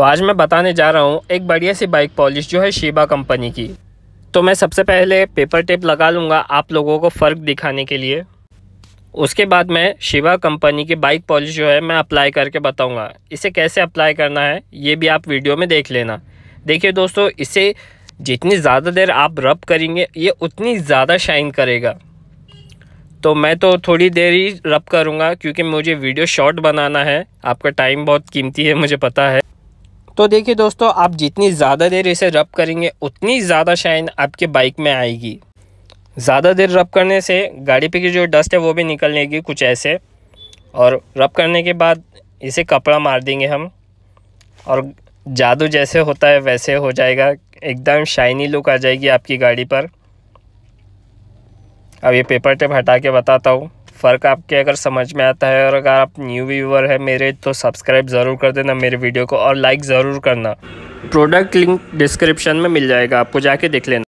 तो आज मैं बताने जा रहा हूँ एक बढ़िया सी बाइक पॉलिश जो है शिबा कंपनी की तो मैं सबसे पहले पेपर टेप लगा लूँगा आप लोगों को फ़र्क दिखाने के लिए उसके बाद मैं शिवा कंपनी की बाइक पॉलिश जो है मैं अप्लाई करके बताऊँगा इसे कैसे अप्लाई करना है ये भी आप वीडियो में देख लेना देखिए दोस्तों इसे जितनी ज़्यादा देर आप रब करेंगे ये उतनी ज़्यादा शाइन करेगा तो मैं तो थोड़ी देर ही रब करूँगा क्योंकि मुझे वीडियो शॉर्ट बनाना है आपका टाइम बहुत कीमती है मुझे पता है तो देखिए दोस्तों आप जितनी ज़्यादा देर इसे रब करेंगे उतनी ज़्यादा शाइन आपके बाइक में आएगी ज़्यादा देर रब करने से गाड़ी पे की जो डस्ट है वो भी निकलनेगी कुछ ऐसे और रब करने के बाद इसे कपड़ा मार देंगे हम और जादू जैसे होता है वैसे हो जाएगा एकदम शाइनी लुक आ जाएगी आपकी गाड़ी पर अब ये पेपर टेप हटा के बताता हूँ फ़र्क आपके अगर समझ में आता है और अगर आप न्यू व्यूवर है मेरे तो सब्सक्राइब ज़रूर कर देना मेरे वीडियो को और लाइक ज़रूर करना प्रोडक्ट लिंक डिस्क्रिप्शन में मिल जाएगा आपको जाके देख लेना